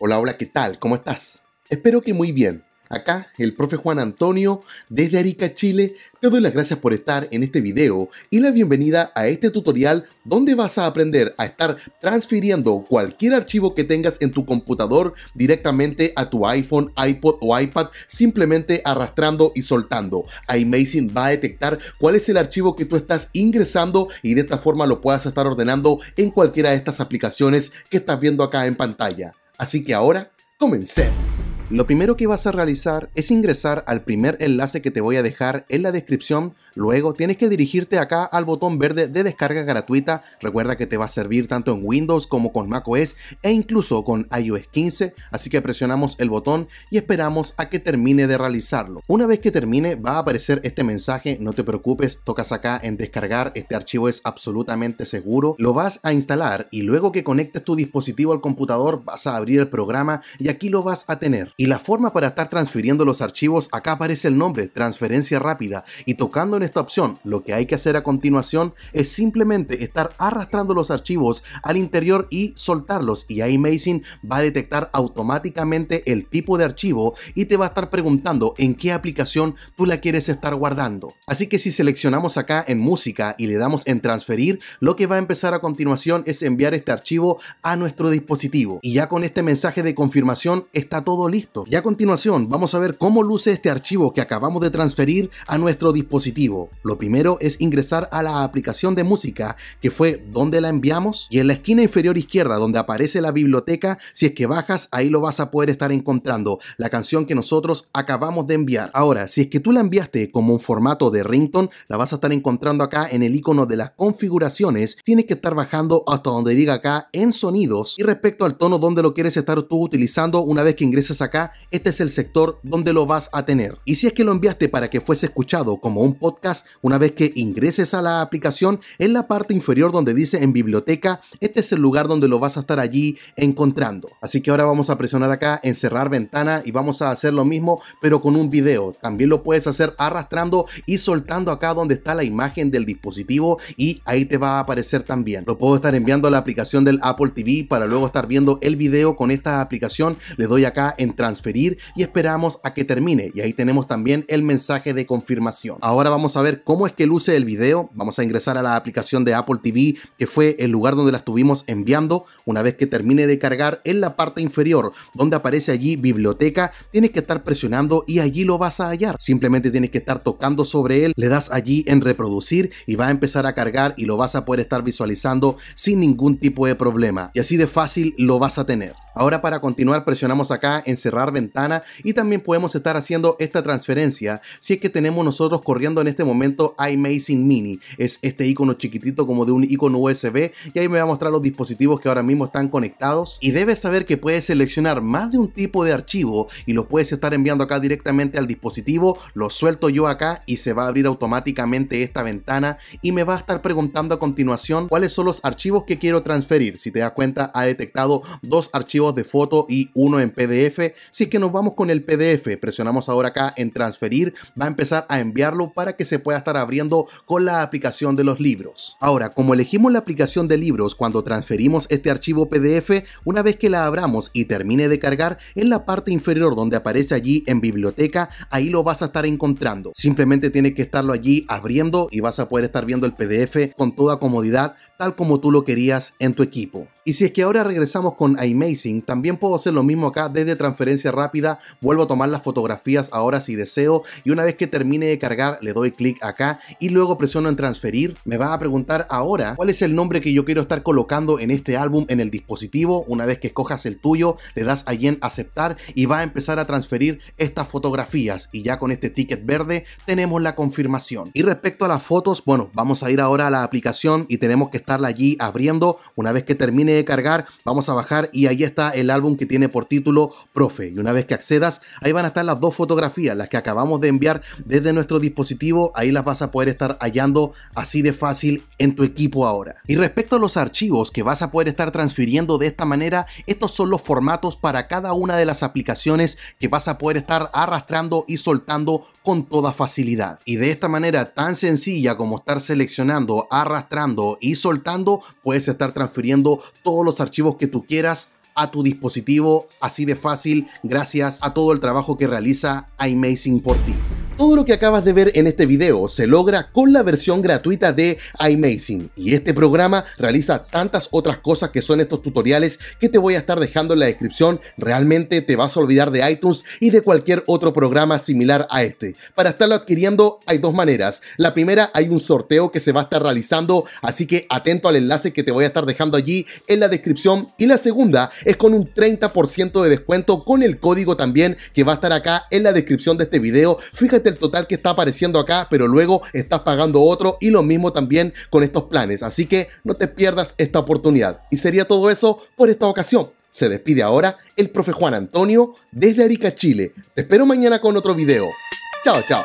Hola, hola, ¿qué tal? ¿Cómo estás? Espero que muy bien. Acá, el profe Juan Antonio, desde Arica, Chile, te doy las gracias por estar en este video y la bienvenida a este tutorial donde vas a aprender a estar transfiriendo cualquier archivo que tengas en tu computador directamente a tu iPhone, iPod o iPad, simplemente arrastrando y soltando. iMazing va a detectar cuál es el archivo que tú estás ingresando y de esta forma lo puedas estar ordenando en cualquiera de estas aplicaciones que estás viendo acá en pantalla. Así que ahora, comencemos. Lo primero que vas a realizar es ingresar al primer enlace que te voy a dejar en la descripción, luego tienes que dirigirte acá al botón verde de descarga gratuita, recuerda que te va a servir tanto en Windows como con macOS e incluso con iOS 15, así que presionamos el botón y esperamos a que termine de realizarlo. Una vez que termine va a aparecer este mensaje, no te preocupes, tocas acá en descargar, este archivo es absolutamente seguro, lo vas a instalar y luego que conectes tu dispositivo al computador vas a abrir el programa y aquí lo vas a tener. Y la forma para estar transfiriendo los archivos, acá aparece el nombre, transferencia rápida, y tocando en esta opción, lo que hay que hacer a continuación es simplemente estar arrastrando los archivos al interior y soltarlos, y ahí va a detectar automáticamente el tipo de archivo y te va a estar preguntando en qué aplicación tú la quieres estar guardando. Así que si seleccionamos acá en música y le damos en transferir, lo que va a empezar a continuación es enviar este archivo a nuestro dispositivo. Y ya con este mensaje de confirmación está todo listo y a continuación vamos a ver cómo luce este archivo que acabamos de transferir a nuestro dispositivo. Lo primero es ingresar a la aplicación de música, que fue donde la enviamos, y en la esquina inferior izquierda donde aparece la biblioteca, si es que bajas ahí lo vas a poder estar encontrando, la canción que nosotros acabamos de enviar. Ahora, si es que tú la enviaste como un formato de ringtone, la vas a estar encontrando acá en el icono de las configuraciones, tienes que estar bajando hasta donde diga acá en sonidos y respecto al tono donde lo quieres estar tú utilizando una vez que ingreses acá este es el sector donde lo vas a tener. Y si es que lo enviaste para que fuese escuchado como un podcast, una vez que ingreses a la aplicación, en la parte inferior donde dice en biblioteca, este es el lugar donde lo vas a estar allí encontrando. Así que ahora vamos a presionar acá en cerrar ventana y vamos a hacer lo mismo, pero con un video. También lo puedes hacer arrastrando y soltando acá donde está la imagen del dispositivo y ahí te va a aparecer también. Lo puedo estar enviando a la aplicación del Apple TV para luego estar viendo el video con esta aplicación. Le doy acá entrar transferir y esperamos a que termine. Y ahí tenemos también el mensaje de confirmación. Ahora vamos a ver cómo es que luce el video. Vamos a ingresar a la aplicación de Apple TV, que fue el lugar donde la estuvimos enviando. Una vez que termine de cargar en la parte inferior, donde aparece allí biblioteca, tienes que estar presionando y allí lo vas a hallar. Simplemente tienes que estar tocando sobre él, le das allí en reproducir y va a empezar a cargar y lo vas a poder estar visualizando sin ningún tipo de problema. Y así de fácil lo vas a tener. Ahora para continuar presionamos acá en cerrar ventana y también podemos estar haciendo esta transferencia si es que tenemos nosotros corriendo en este momento Amazing Mini. Es este icono chiquitito como de un icono USB y ahí me va a mostrar los dispositivos que ahora mismo están conectados y debes saber que puedes seleccionar más de un tipo de archivo y lo puedes estar enviando acá directamente al dispositivo, lo suelto yo acá y se va a abrir automáticamente esta ventana y me va a estar preguntando a continuación cuáles son los archivos que quiero transferir. Si te das cuenta ha detectado dos archivos de foto y uno en PDF. Si es que nos vamos con el PDF, presionamos ahora acá en transferir, va a empezar a enviarlo para que se pueda estar abriendo con la aplicación de los libros. Ahora, como elegimos la aplicación de libros cuando transferimos este archivo PDF, una vez que la abramos y termine de cargar, en la parte inferior donde aparece allí en biblioteca, ahí lo vas a estar encontrando. Simplemente tiene que estarlo allí abriendo y vas a poder estar viendo el PDF con toda comodidad tal como tú lo querías en tu equipo. Y si es que ahora regresamos con Amazing, también puedo hacer lo mismo acá desde transferencia rápida, vuelvo a tomar las fotografías ahora si deseo y una vez que termine de cargar le doy clic acá y luego presiono en transferir, me va a preguntar ahora cuál es el nombre que yo quiero estar colocando en este álbum en el dispositivo, una vez que escojas el tuyo le das allí en aceptar y va a empezar a transferir estas fotografías y ya con este ticket verde tenemos la confirmación. Y respecto a las fotos, bueno, vamos a ir ahora a la aplicación y tenemos que estarla allí abriendo. Una vez que termine de cargar, vamos a bajar y ahí está el álbum que tiene por título Profe. Y una vez que accedas, ahí van a estar las dos fotografías, las que acabamos de enviar desde nuestro dispositivo. Ahí las vas a poder estar hallando así de fácil en tu equipo ahora. Y respecto a los archivos que vas a poder estar transfiriendo de esta manera, estos son los formatos para cada una de las aplicaciones que vas a poder estar arrastrando y soltando con toda facilidad. Y de esta manera tan sencilla como estar seleccionando, arrastrando y soltando, puedes estar transfiriendo todos los archivos que tú quieras a tu dispositivo así de fácil gracias a todo el trabajo que realiza amazing por ti. Todo lo que acabas de ver en este video se logra con la versión gratuita de iMazing y este programa realiza tantas otras cosas que son estos tutoriales que te voy a estar dejando en la descripción. Realmente te vas a olvidar de iTunes y de cualquier otro programa similar a este. Para estarlo adquiriendo hay dos maneras. La primera hay un sorteo que se va a estar realizando, así que atento al enlace que te voy a estar dejando allí en la descripción. Y la segunda es con un 30% de descuento con el código también que va a estar acá en la descripción de este video. Fíjate el total que está apareciendo acá, pero luego estás pagando otro y lo mismo también con estos planes. Así que no te pierdas esta oportunidad. Y sería todo eso por esta ocasión. Se despide ahora el profe Juan Antonio desde Arica, Chile. Te espero mañana con otro video. Chao, chao.